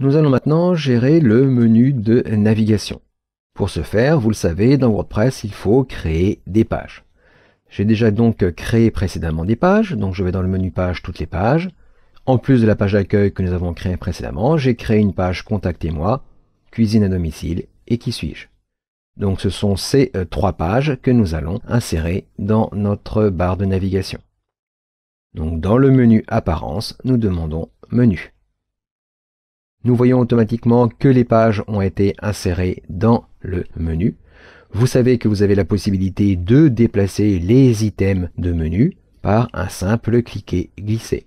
Nous allons maintenant gérer le menu de navigation. Pour ce faire, vous le savez, dans WordPress, il faut créer des pages. J'ai déjà donc créé précédemment des pages, donc je vais dans le menu page toutes les pages. En plus de la page d'accueil que nous avons créée précédemment, j'ai créé une page Contactez-moi, Cuisine à domicile et Qui suis-je Donc ce sont ces euh, trois pages que nous allons insérer dans notre barre de navigation. Donc dans le menu Apparence, nous demandons Menu nous voyons automatiquement que les pages ont été insérées dans le menu. Vous savez que vous avez la possibilité de déplacer les items de menu par un simple cliquer-glisser.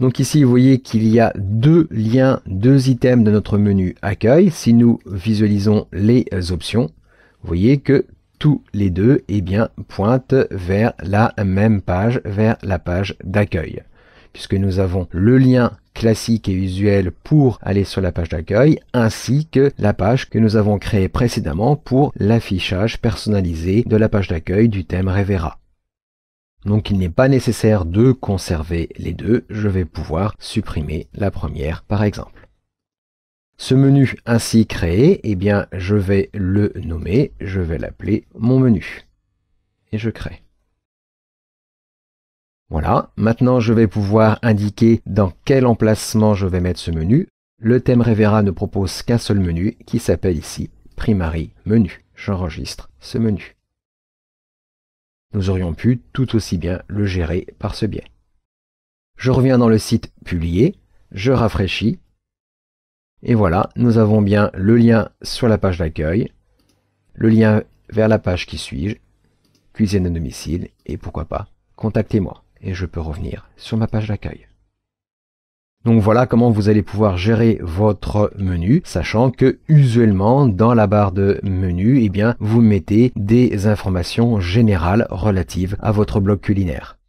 Donc ici, vous voyez qu'il y a deux liens, deux items de notre menu accueil. Si nous visualisons les options, vous voyez que tous les deux eh bien, pointent vers la même page, vers la page d'accueil. Puisque nous avons le lien classique et usuel pour aller sur la page d'accueil, ainsi que la page que nous avons créée précédemment pour l'affichage personnalisé de la page d'accueil du thème Revera. Donc il n'est pas nécessaire de conserver les deux, je vais pouvoir supprimer la première par exemple. Ce menu ainsi créé, eh bien je vais le nommer, je vais l'appeler mon menu. Et je crée. Voilà, maintenant je vais pouvoir indiquer dans quel emplacement je vais mettre ce menu. Le thème Revera ne propose qu'un seul menu qui s'appelle ici Primary Menu. J'enregistre ce menu. Nous aurions pu tout aussi bien le gérer par ce biais. Je reviens dans le site publié. je rafraîchis, et voilà, nous avons bien le lien sur la page d'accueil, le lien vers la page qui suis-je, cuisine à domicile, et pourquoi pas, contactez-moi et je peux revenir sur ma page d'accueil. Donc voilà comment vous allez pouvoir gérer votre menu, sachant que usuellement dans la barre de menu, eh bien, vous mettez des informations générales relatives à votre blog culinaire.